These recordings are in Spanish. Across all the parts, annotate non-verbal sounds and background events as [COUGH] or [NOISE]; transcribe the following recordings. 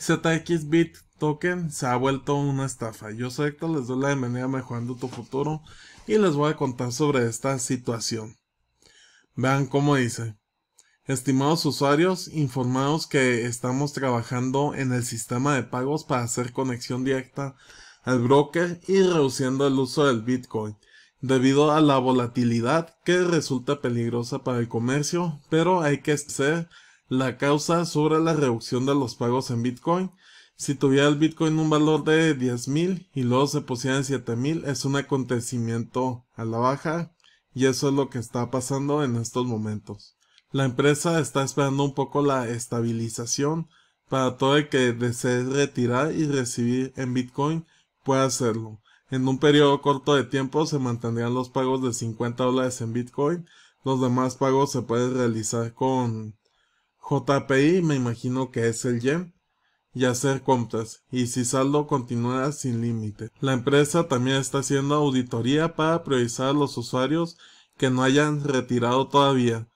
ZX Bit Token se ha vuelto una estafa. Yo soy Héctor, les doy la bienvenida a Mejorando tu Futuro y les voy a contar sobre esta situación. Vean cómo dice. Estimados usuarios, informados que estamos trabajando en el sistema de pagos para hacer conexión directa al broker y reduciendo el uso del Bitcoin debido a la volatilidad que resulta peligrosa para el comercio, pero hay que ser la causa sobre la reducción de los pagos en Bitcoin. Si tuviera el Bitcoin un valor de 10.000 y luego se pusiera en 7.000, es un acontecimiento a la baja y eso es lo que está pasando en estos momentos. La empresa está esperando un poco la estabilización para todo el que desee retirar y recibir en Bitcoin pueda hacerlo. En un periodo corto de tiempo se mantendrían los pagos de 50 dólares en Bitcoin. Los demás pagos se pueden realizar con JPI me imagino que es el yen y hacer compras, y si saldo continúa sin límite. La empresa también está haciendo auditoría para priorizar a los usuarios que no hayan retirado todavía,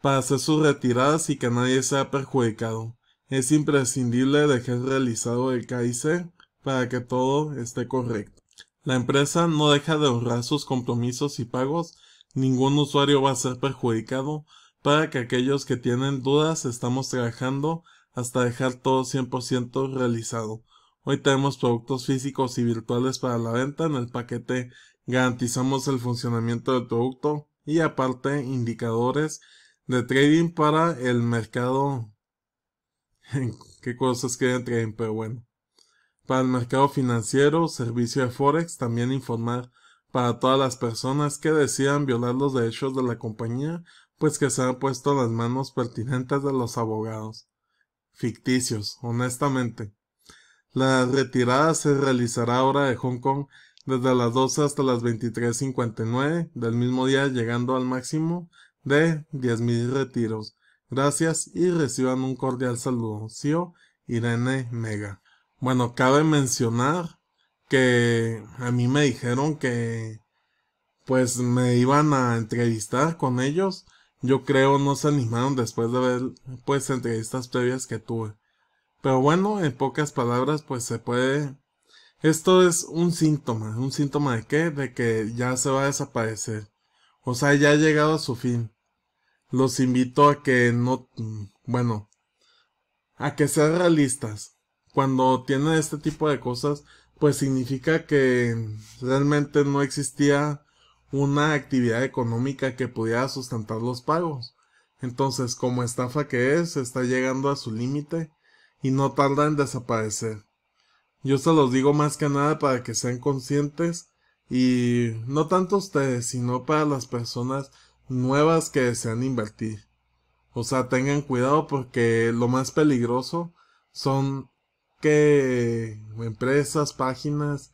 para hacer sus retiradas y que nadie sea perjudicado. Es imprescindible dejar realizado el KIC para que todo esté correcto. La empresa no deja de honrar sus compromisos y pagos, ningún usuario va a ser perjudicado, para que aquellos que tienen dudas estamos trabajando hasta dejar todo 100% realizado. Hoy tenemos productos físicos y virtuales para la venta. En el paquete garantizamos el funcionamiento del producto y aparte indicadores de trading para el mercado. [LAUGHS] Qué cosas que trading, pero bueno. Para el mercado financiero, servicio de Forex, también informar para todas las personas que decidan violar los derechos de la compañía pues que se han puesto las manos pertinentes de los abogados. Ficticios, honestamente. La retirada se realizará ahora de Hong Kong desde las 12 hasta las 23.59 del mismo día, llegando al máximo de 10.000 retiros. Gracias y reciban un cordial saludo. Sio Irene Mega. Bueno, cabe mencionar que a mí me dijeron que pues me iban a entrevistar con ellos yo creo no se animaron después de ver pues entrevistas previas que tuve. Pero bueno, en pocas palabras pues se puede... Esto es un síntoma, un síntoma de qué? De que ya se va a desaparecer. O sea, ya ha llegado a su fin. Los invito a que no... Bueno, a que sean realistas. Cuando tienen este tipo de cosas, pues significa que realmente no existía una actividad económica que pudiera sustentar los pagos. Entonces, como estafa que es, está llegando a su límite y no tarda en desaparecer. Yo se los digo más que nada para que sean conscientes y no tanto ustedes, sino para las personas nuevas que desean invertir. O sea, tengan cuidado porque lo más peligroso son que empresas, páginas,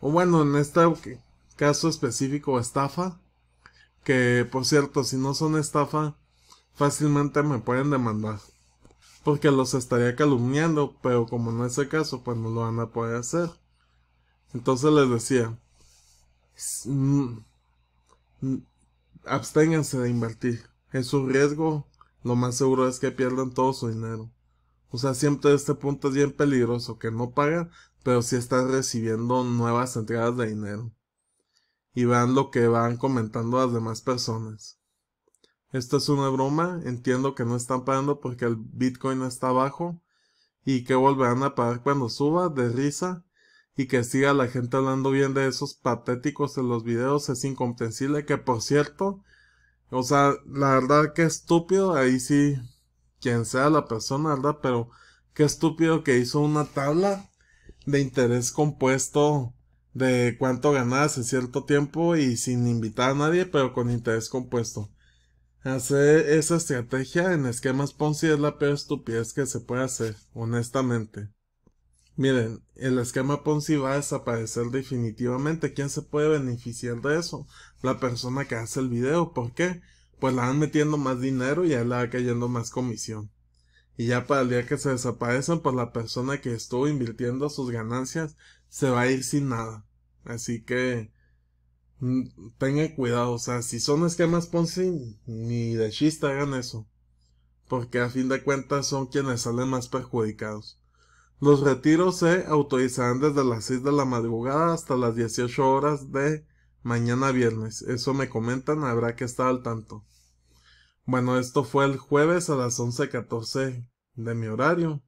o bueno, en esta caso específico estafa. Que por cierto, si no son estafa, fácilmente me pueden demandar. Porque los estaría calumniando, pero como no es el caso, pues no lo van a poder hacer. Entonces les decía, absténganse de invertir. en su riesgo, lo más seguro es que pierdan todo su dinero. O sea, siempre este punto es bien peligroso, que no pagan, pero si sí recibiendo nuevas entregas de dinero y vean lo que van comentando las demás personas. Esto es una broma, entiendo que no están pagando porque el Bitcoin está bajo y que volverán a pagar cuando suba de risa y que siga la gente hablando bien de esos patéticos en los videos es incomprensible que por cierto o sea la verdad que estúpido ahí sí quien sea la persona verdad pero qué estúpido que hizo una tabla de interés compuesto de cuánto ganabas en cierto tiempo y sin invitar a nadie, pero con interés compuesto. Hacer esa estrategia en esquemas Ponzi es la peor estupidez que se puede hacer, honestamente. Miren, el esquema Ponzi va a desaparecer definitivamente. ¿Quién se puede beneficiar de eso? La persona que hace el video. ¿Por qué? Pues la van metiendo más dinero y ya le va cayendo más comisión. Y ya para el día que se desaparecen, pues la persona que estuvo invirtiendo sus ganancias se va a ir sin nada. Así que mm, tengan cuidado, o sea, si son esquemas Ponzi, ni de chiste hagan eso, porque a fin de cuentas son quienes salen más perjudicados. Los retiros se autorizarán desde las 6 de la madrugada hasta las 18 horas de mañana viernes. Eso me comentan, habrá que estar al tanto. Bueno, esto fue el jueves a las 11.14 de mi horario.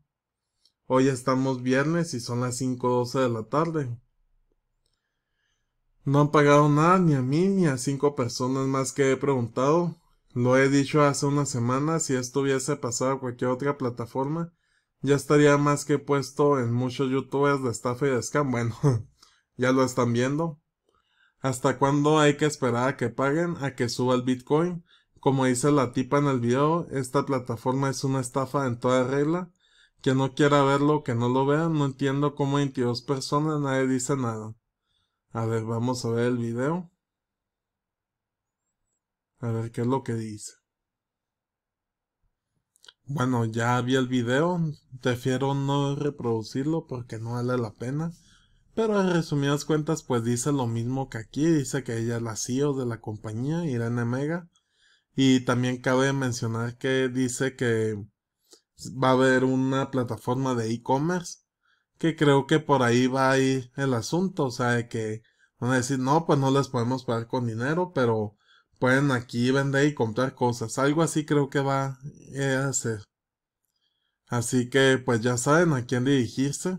Hoy estamos viernes y son las 5.12 de la tarde. No han pagado nada ni a mí ni a cinco personas más que he preguntado. Lo he dicho hace una semana, si esto hubiese pasado a cualquier otra plataforma, ya estaría más que puesto en muchos youtubers de estafa y de scam. [LAUGHS] Bueno, ya lo están viendo. ¿Hasta cuándo hay que esperar a que paguen, a que suba el Bitcoin? Como dice la tipa en el video, esta plataforma es una estafa en toda regla. Que no quiera verlo, que no lo vea, no entiendo cómo 22 personas nadie dice nada. A ver, vamos a ver el video. A ver qué es lo que dice. Bueno, ya vi el video. Prefiero no reproducirlo porque no vale la pena. Pero en resumidas cuentas, pues dice lo mismo que aquí. Dice que ella es la CEO de la compañía, Irene Mega. Y también cabe mencionar que dice que va a haber una plataforma de e-commerce que creo que por ahí va ahí el asunto, o sea, que van a decir, no, pues no les podemos pagar con dinero, pero pueden aquí vender y comprar cosas, algo así creo que va eh, a hacer. Así que pues ya saben a quién dirigirse.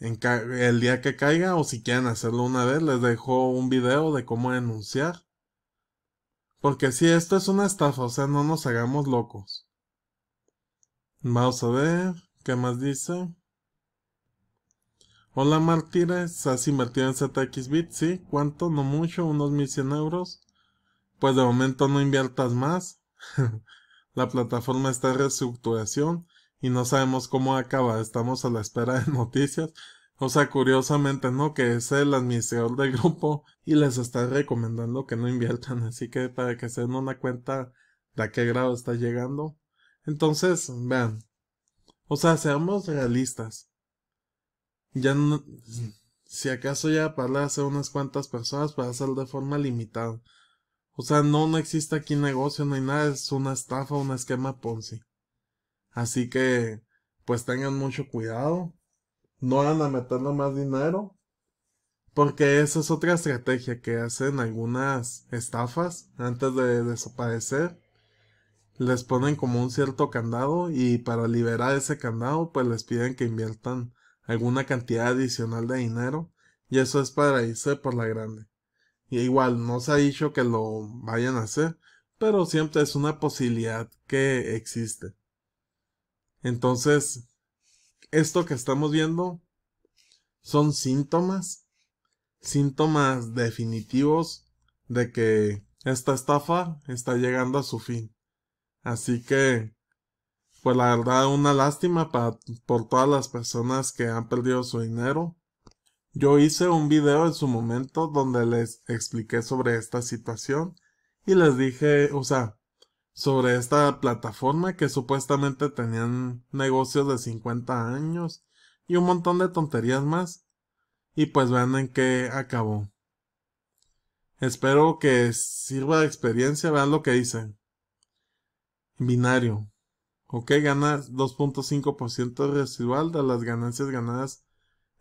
En el día que caiga o si quieren hacerlo una vez les dejo un video de cómo denunciar. Porque si esto es una estafa, o sea, no nos hagamos locos. Vamos a ver, ¿qué más dice? Hola Martínez, ¿has invertido en ZXBIT? sí, ¿cuánto? No mucho, unos 1100 euros. Pues de momento no inviertas más. [LAUGHS] la plataforma está en reestructuración y no sabemos cómo acaba, estamos a la espera de [LAUGHS] noticias. O sea, curiosamente, ¿no? Que es el administrador del grupo y les está recomendando que no inviertan, así que para que se den una cuenta de a qué grado está llegando. Entonces, vean. O sea, seamos realistas. Ya no, si acaso ya para hacer unas cuantas personas para hacerlo de forma limitada. O sea, no, no existe aquí negocio, no hay nada, es una estafa, un esquema Ponzi. Así que, pues tengan mucho cuidado. No van a meterle más dinero. Porque esa es otra estrategia que hacen algunas estafas antes de desaparecer. Les ponen como un cierto candado y para liberar ese candado pues les piden que inviertan alguna cantidad adicional de dinero y eso es para irse por la grande. Y igual no se ha dicho que lo vayan a hacer, pero siempre es una posibilidad que existe. Entonces, esto que estamos viendo son síntomas, síntomas definitivos de que esta estafa está llegando a su fin. Así que pues la verdad una lástima para, por todas las personas que han perdido su dinero. Yo hice un video en su momento donde les expliqué sobre esta situación y les dije, o sea, sobre esta plataforma que supuestamente tenían negocios de 50 años y un montón de tonterías más. Y pues vean en qué acabó. Espero que sirva de experiencia, vean lo que hice. Binario. Ok, ganas 2.5% residual de las ganancias ganadas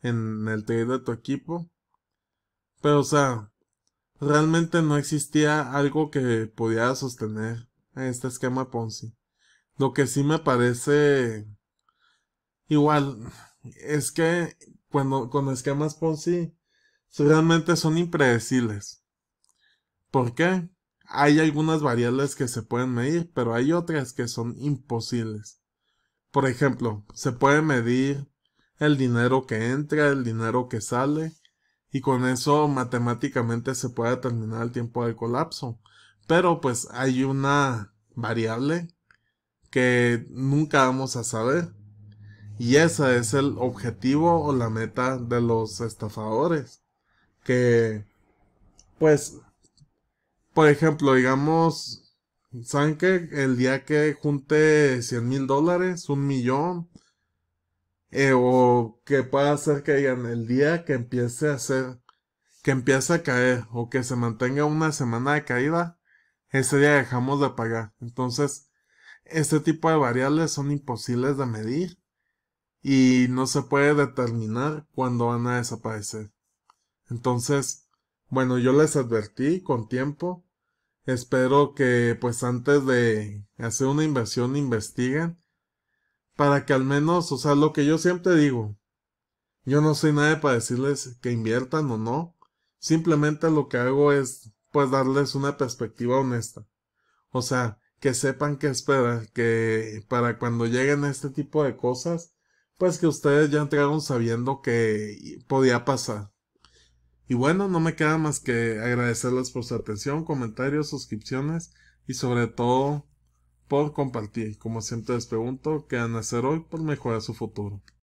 en el trade de tu equipo. Pero, o sea, realmente no existía algo que pudiera sostener este esquema Ponzi. Lo que sí me parece igual es que cuando con esquemas Ponzi realmente son impredecibles. ¿Por qué? hay algunas variables que se pueden medir, pero hay otras que son imposibles. Por ejemplo, se puede medir el dinero que entra, el dinero que sale, y con eso matemáticamente se puede determinar el tiempo del colapso. Pero pues hay una variable que nunca vamos a saber. Y ese es el objetivo o la meta de los estafadores. Que pues por ejemplo, digamos, ¿saben que El día que junte 100 mil dólares, un millón, eh, o que pueda ser que digan, el día que empiece a hacer, que empiece a caer, o que se mantenga una semana de caída, ese día dejamos de pagar. Entonces, este tipo de variables son imposibles de medir y no se puede determinar cuándo van a desaparecer. Entonces, bueno, yo les advertí con tiempo. Espero que pues antes de hacer una inversión investiguen para que al menos, o sea, lo que yo siempre digo, yo no soy nadie para decirles que inviertan o no, simplemente lo que hago es pues darles una perspectiva honesta. O sea, que sepan que esperar, que para cuando lleguen este tipo de cosas, pues que ustedes ya entraron sabiendo que podía pasar. Y bueno, no me queda más que agradecerles por su atención, comentarios, suscripciones y sobre todo por compartir. Como siempre les pregunto, ¿qué van a hacer hoy por mejorar su futuro?